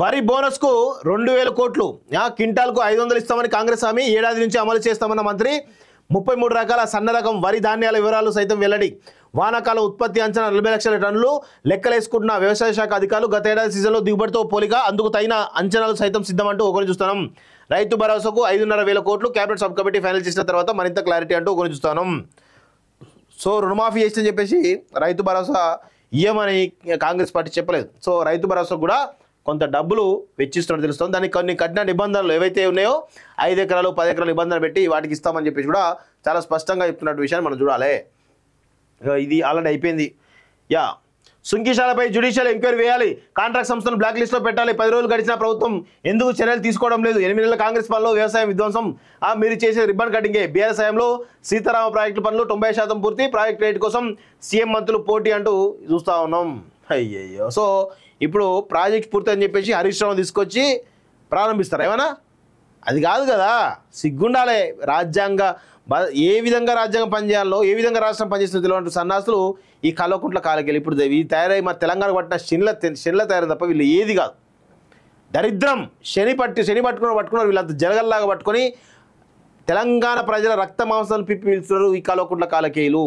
వరి బోనస్ కు రెండు వేల కోట్లు క్వింటాల్కు ఐదు వందలు ఇస్తామని కాంగ్రెస్ హామీ ఏడాది నుంచి అమలు చేస్తామన్న మంత్రి ముప్పై మూడు రకాల సన్న రకం వరి ధాన్యాల వివరాలు సైతం వెల్లడి వానాకాల ఉత్పత్తి అంచనా నలభై లక్షల టన్నులు లెక్కలేసుకుంటున్న వ్యవసాయ శాఖ అధికారులు గత ఏడాది సీజన్లో దిగుబడితో పోలిక అందుకు తగిన అంచనాలు సైతం సిద్ధమంటూ ఒకరు చూస్తున్నాం రైతు భరోసాకు ఐదున్నర వేల కోట్లు కేబినెట్ సబ్ కమిటీ ఫైనల్ చేసిన తర్వాత మరింత క్లారిటీ అంటూ ఒకరు చూస్తాను సో రుణమాఫీ చేసిందని చెప్పేసి రైతు భరోసా ఇయ్యమని కాంగ్రెస్ పార్టీ చెప్పలేదు సో రైతు భరోసా కూడా కొంత డబ్బులు వెచ్చిస్తున్నట్టు తెలుస్తుంది దానికి కొన్ని కఠిన నిబంధనలు ఏవైతే ఉన్నాయో ఐదు ఎకరాలు పది ఎకరాలు నిబంధన పెట్టి వాటికి ఇస్తామని చెప్పేసి కూడా చాలా స్పష్టంగా చెప్తున్నట్టు విషయాన్ని మనం చూడాలి ఇది ఆల్రెడీ అయిపోయింది యా సుంకిశాలపై జ్యుడిషియల్ ఎంక్వైరీ వేయాలి కాంట్రాక్ట్ సంస్థను బ్లాక్ లిస్ట్లో పెట్టాలి పది రోజులు గడిచిన ప్రభుత్వం ఎందుకు చర్యలు తీసుకోవడం లేదు ఎనిమిది నెలల కాంగ్రెస్ పనిలో వ్యవసాయం విధ్వంసం మీరు చేసే రిబ్బన్ కటింగే బీఆర్ఎస్ సీతారామ ప్రాజెక్టు పనులు తొంభై శాతం పూర్తి ప్రాజెక్టు రేటు కోసం సీఎం మంత్రులు పోటీ అంటూ చూస్తా ఉన్నాం అయ్యయ్యో సో ఇప్పుడు ప్రాజెక్ట్ పూర్తి అని చెప్పేసి హరీష్ రావు తీసుకొచ్చి ప్రారంభిస్తారు ఏమైనా అది కాదు కదా సిగ్గుండాలే రాజ్యాంగ ఏ విధంగా రాజ్యాంగం పనిచేయాలో ఏ విధంగా రాష్ట్రం పనిచేస్తుందో తెలియని సన్నాసులు ఈ కల్వకుంట్ల కాలకెళ్ళి ఇప్పుడు ఇది తయారై మా తెలంగాణ పట్టిన శనిల శనిల తయారు తప్ప వీళ్ళు ఏది కాదు దరిద్రం శని పట్టి శని పట్టుకుని పట్టుకున్నారు వీళ్ళంత జలగల్లాగా పట్టుకొని తెలంగాణ ప్రజల రక్త మాంసాలు పిప్పి పిలుస్తున్నారు ఈ కల్వకుంట్ల కాలకేయులు